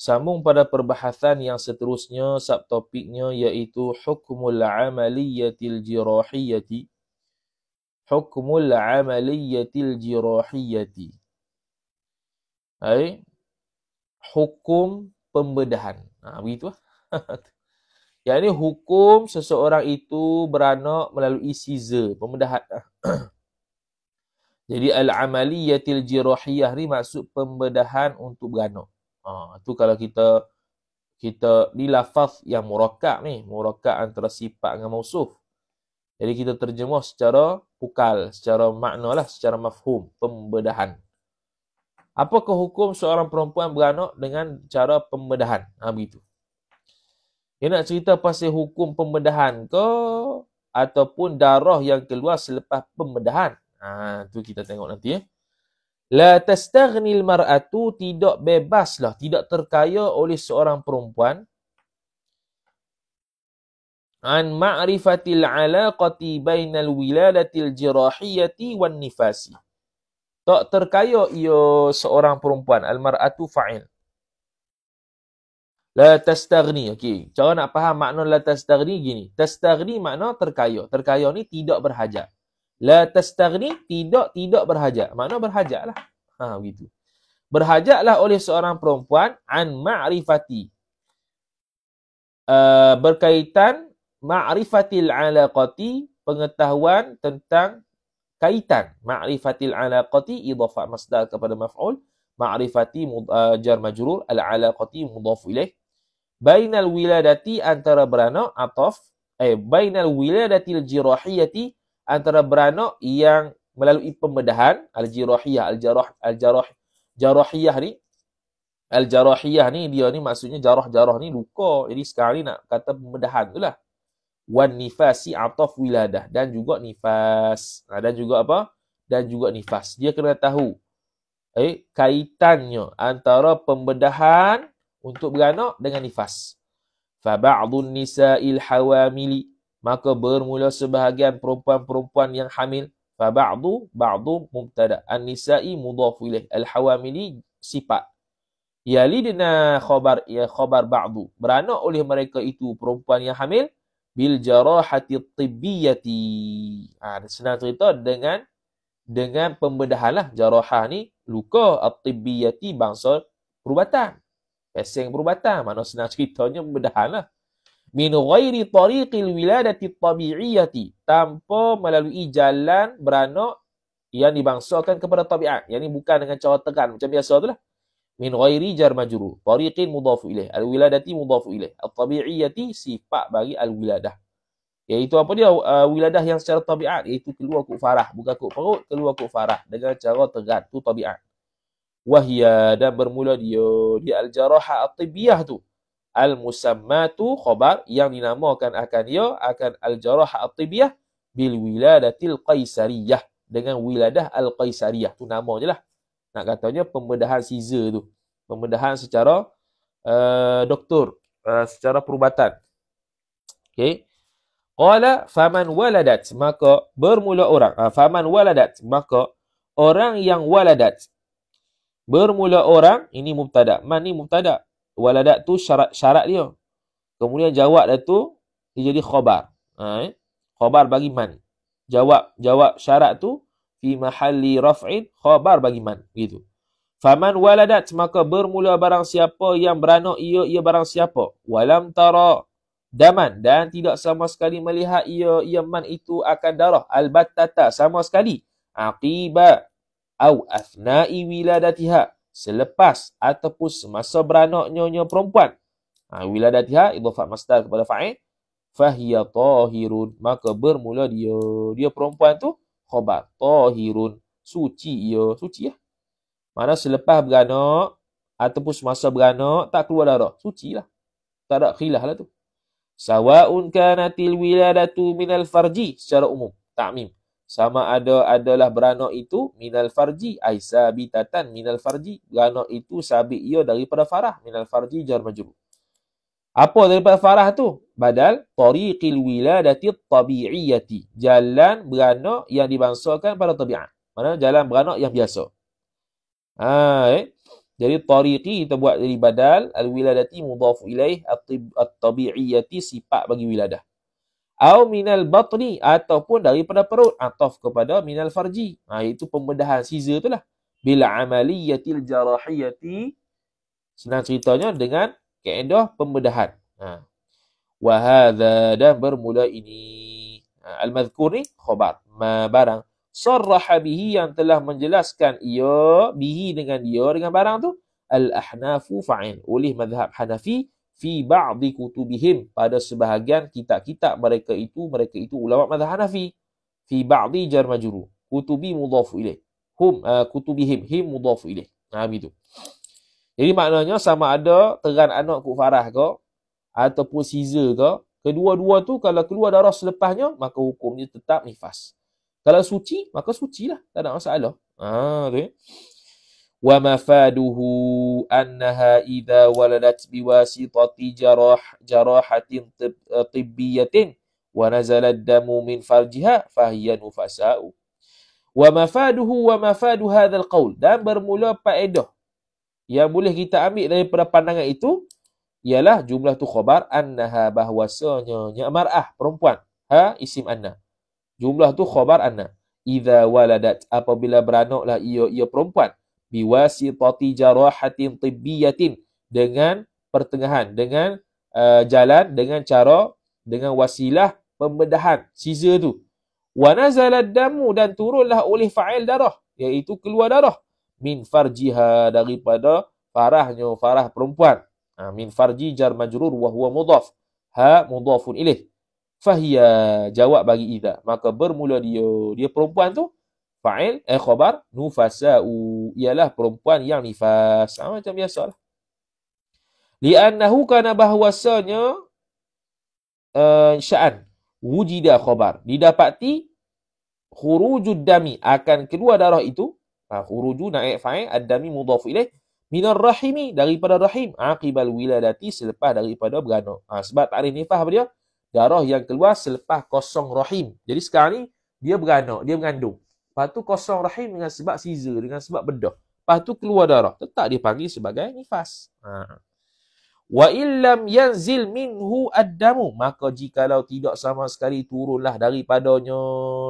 Sambung pada perbahasan yang seterusnya subtopiknya iaitu hukmul amaliyatil jirahiyati. Hukmul amaliyatil jirahiyati. Hai. Hukum pembedahan. Ha, begitu lah. yang hukum seseorang itu beranak melalui scissor. Pembedahan. Jadi al-amaliyatil jirahiyah ni maksud pembedahan untuk beranak. Ha, tu kalau kita kita di lafaz yang murakkab ni, murakkab antara sifat dengan mausuf. Jadi kita terjemah secara pukal, secara maknalah, secara mafhum, pembedahan. Apa kehukum seorang perempuan beranak dengan cara pembedahan? Ha, begitu. Dia nak cerita pasal hukum pembedahan ke ataupun darah yang keluar selepas pembedahan. Ha, tu kita tengok nanti. Eh. La tastaghnil mar'atu tidak bebaslah, tidak terkaya oleh seorang perempuan an ma'rifatil alaqati bainal wiladatil jirahiyati wan nifasi. Tak terkaya ia seorang perempuan al mar'atu fa'il. La tastaghni. Okey, cara nak faham makna la tastaghni gini. Tastaghni makna terkaya. Terkaya ni tidak berhajat. La tastaghni tidak tidak berhajat. mana berhajatlah. Ha begitu. Berhajatlah oleh seorang perempuan an ma'rifati. Uh, berkaitan ma'rifatil alaqati pengetahuan tentang kaitan ma'rifatil alaqati idhafa masdar kepada maf'ul ma'rifati mud, uh, jar majrur al alaqati mudhaf ilaih bainal wiladati antara beranak ataf eh bainal wiladatil jirahiyati antara beranak yang melalui pembedahan al-jirahiyah al-jarah al-jarah jarahiyah ni al-jarahiyah ni dia ni maksudnya jarah-jarah ni luka jadi sekarang ni nak kata pembedahan itulah lah wan nifasi ataf wiladah dan juga nifas nah, dan juga apa dan juga nifas dia kena tahu eh kaitannya antara pembedahan untuk beranak dengan nifas fa ba'dun nisa'il hawamili maka bermula sebahagian perempuan-perempuan yang hamil fa ba'du ba'du mubtada an-nisa'i mudhaf ilaih al-hawamili sifat yalidna khabar ya khabar ba'du beranak oleh mereka itu perempuan yang hamil bil jarahati tibbiyati ah ha, senang cerita dengan dengan pembedahanlah jarahah ni luka at-tibbiyati bangsa perubatan pesen perubatan mana senang ceritanya pembedahanlah min ghairi tariqil wiladati tabi'iyati tanpa melalui jalan beranak yang dibangsakan kepada tabiat yang ni bukan dengan cara tekan macam biasa itulah min ghairi jar majrur tariqin mudhaf ilaih al wiladati mudhaf ilaih al tabi'iyati sifat bagi al wiladah iaitu apa dia uh, wiladah yang secara tabiat iaitu keluar kuk farah bukan kuk perut keluar kuk farah dengan cara tegat tu tabiat wahia dan bermula dia di al jaraha at tibiyah tu al-musammatu khabar yang dinamakan akan ia akan al-jarah at-tibiyah bil wiladatil qaisariyah dengan wiladah al-qaisariyah tu nama je lah nak katanya pembedahan caesar tu pembedahan secara uh, doktor uh, secara perubatan okey qala faman waladat maka bermula orang uh, faman waladat maka orang yang waladat bermula orang ini mubtada man ni mubtada waladat tu syarat syarat dia. Kemudian jawab dia tu dia jadi Khobar Ha, eh? Khabar bagi man. Jawab jawab syarat tu fi mahalli raf'in khabar bagi man gitu. Faman waladat maka bermula barang siapa yang beranak ia ia barang siapa. Walam tara daman dan tidak sama sekali melihat ia ia man itu akan darah albatata sama sekali. Aqiba au afnai wiladatihah selepas ataupun semasa beranak nyonya perempuan. Ha, bila ada tiha, idhafat masdar kepada fa'in. Fahiyya tahirun. Maka bermula dia. Dia perempuan tu khobar. Tahirun. Suci ia. Suci ya. Mana selepas beranak ataupun semasa beranak tak keluar darah. Suci lah. Tak ada khilah lah tu. Sawa'un kanatil wiladatu minal farji secara umum. Ta'mim sama ada adalah beranak itu minal farji aisyah bitatan minal farji beranak itu sabik ia daripada farah minal farji jar majrur apa daripada farah tu badal tariqil wiladati tabiiyati jalan beranak yang dibangsakan pada tabiat mana jalan beranak yang biasa ha eh? jadi tariqi kita buat dari badal al wiladati mudhaf ilaih at tabiiyati sifat bagi wiladah Au minal batni ataupun daripada perut. Ataf kepada minal farji. Ha, itu pembedahan sizer tu lah. Bila amaliyatil jarahiyati. Senang ceritanya dengan keedah pembedahan. Ha. Wahada dan bermula ini. Ha, Al-Mazkur ni khobar. Ma barang. Sarraha bihi yang telah menjelaskan ia. Bihi dengan dia dengan barang tu. Al-Ahnafu fa'in. Oleh mazhab Hanafi fi ba'di kutubihim pada sebahagian kitab-kitab mereka itu mereka itu ulama mazhab Hanafi fi ba'di jar majrur kutubi mudhaf ilaih hum uh, kutubihim him mudhaf ilaih nah begitu jadi maknanya sama ada teran anak kufarah ke ataupun sizer ke kedua-dua tu kalau keluar darah selepasnya maka hukumnya tetap nifas kalau suci maka sucilah tak ada masalah ah okay. ومفاده أنها إذا ولدت بواسطة جراح جراحة طب طبية ونزل الدم من فرجها فهي نفساء ومفاده ومفاد هذا القول dan bermula faedah yang boleh kita ambil daripada pandangan itu ialah jumlah tu khabar annaha bahwasanya nya mar'ah perempuan ha isim anna jumlah tu khabar anna idza waladat apabila beranaklah ia ia perempuan biwasitati jarahatin tibbiyatin dengan pertengahan dengan uh, jalan dengan cara dengan wasilah pembedahan sisa tu wa damu dan turunlah oleh fa'il darah iaitu keluar darah min farjiha daripada farahnya farah perempuan ha, min farji jar majrur wa huwa mudhaf ha mudhafun ilaih fahiya jawab bagi idza maka bermula dia dia perempuan tu fa'il eh khabar nufasa'u ialah perempuan yang nifas ha, macam biasa lah li'annahu kana bahwasanya uh, sya'an wujida khabar didapati khurujud dami akan keluar darah itu ha, khuruju naik fa'il ad-dami mudhaf ilaih minar rahimi daripada rahim aqibal wiladati selepas daripada beranak ha, sebab takrif nifas apa dia darah yang keluar selepas kosong rahim jadi sekarang ni dia beranak dia mengandung Lepas tu kosong rahim dengan sebab sizer, dengan sebab bedah. Lepas tu keluar darah. Tetap dia panggil sebagai nifas. Ha. Wa illam yanzil minhu addamu. Maka jikalau tidak sama sekali turunlah daripadanya,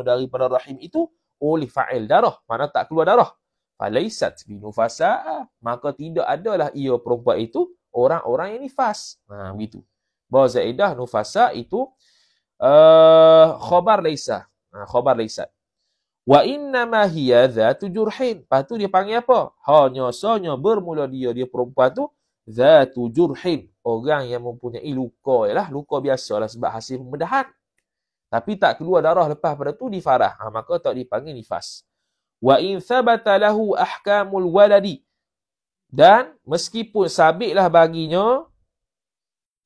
daripada rahim itu, oleh fa'il darah. Mana tak keluar darah. Falaisat binufasa. Maka tidak adalah ia perempuan itu, orang-orang yang nifas. Ha, begitu. Bahawa Zaidah nufasa itu, uh, eh, khobar leisa. Ha, khobar leisat. Wa inna ma hiya zatu jurhin. Lepas tu dia panggil apa? Hanya sonya bermula dia, dia perempuan tu, zatu jurhin. Orang yang mempunyai luka lah, luka biasa lah sebab hasil pembedahan. Tapi tak keluar darah lepas pada tu difarah. Ha, maka tak dipanggil nifas. Wa in thabata lahu ahkamul waladi. Dan meskipun sabitlah baginya.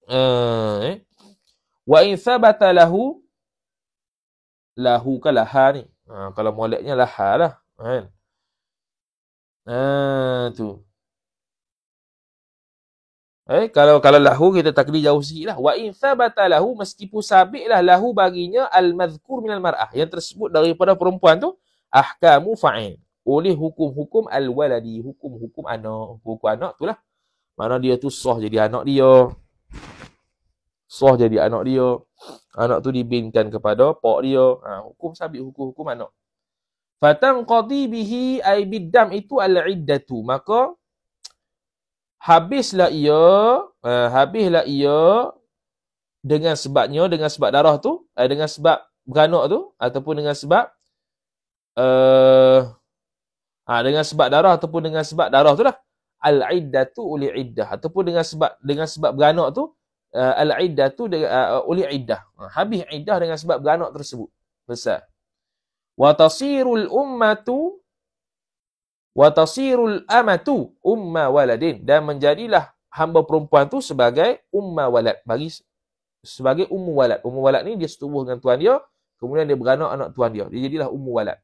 Eh, eh wa in thabata lahu. Lahu ke Ha, kalau moleknya lahal lah. Kan? Ha, tu. Eh, kalau kalau lahu kita takdir jauh sikit lah. Wa in thabata lahu meskipun sabik lah lahu baginya al-madhkur minal mar'ah. Yang tersebut daripada perempuan tu. Ahkamu fa'in. Oleh hukum-hukum al-waladi. Hukum-hukum anak. Hukum-hukum anak tu lah. Mana dia tu sah jadi anak dia. Soh jadi anak dia. Anak tu dibinkan kepada pak dia. Ha, hukum sabit hukum-hukum anak. Fatang qadi bihi ay biddam itu al-iddatu. Maka habislah ia, uh, habislah ia dengan sebabnya, dengan sebab darah tu, uh, dengan sebab beranak tu ataupun dengan sebab uh, ha, dengan sebab darah ataupun dengan sebab darah tu lah. Al-iddatu uli-iddah. Ataupun dengan sebab dengan sebab beranak tu, uh, al-iddah tu dengan uh, uh oleh iddah. Uh, habis iddah dengan sebab beranak tersebut. Besar. Wa tasirul ummatu wa tasirul amatu umma waladin dan menjadilah hamba perempuan tu sebagai umma walad bagi sebagai ummu walad. Ummu walad ni dia setubuh dengan tuan dia, kemudian dia beranak anak tuan dia. Dia jadilah ummu walad.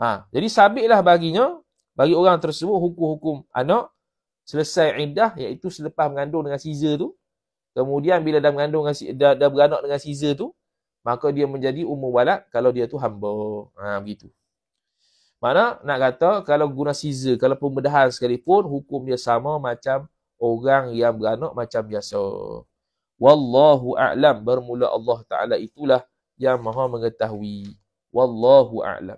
Ha, jadi sabitlah baginya bagi orang tersebut hukum-hukum anak selesai iddah iaitu selepas mengandung dengan sizer tu Kemudian bila dah mengandung dengan, dah, dah beranak dengan scissor tu, maka dia menjadi umur walak kalau dia tu hamba. Ha, begitu. Mana nak kata kalau guna scissor, kalau pembedahan sekalipun, hukum dia sama macam orang yang beranak macam biasa. Wallahu a'lam bermula Allah Ta'ala itulah yang maha mengetahui. Wallahu a'lam.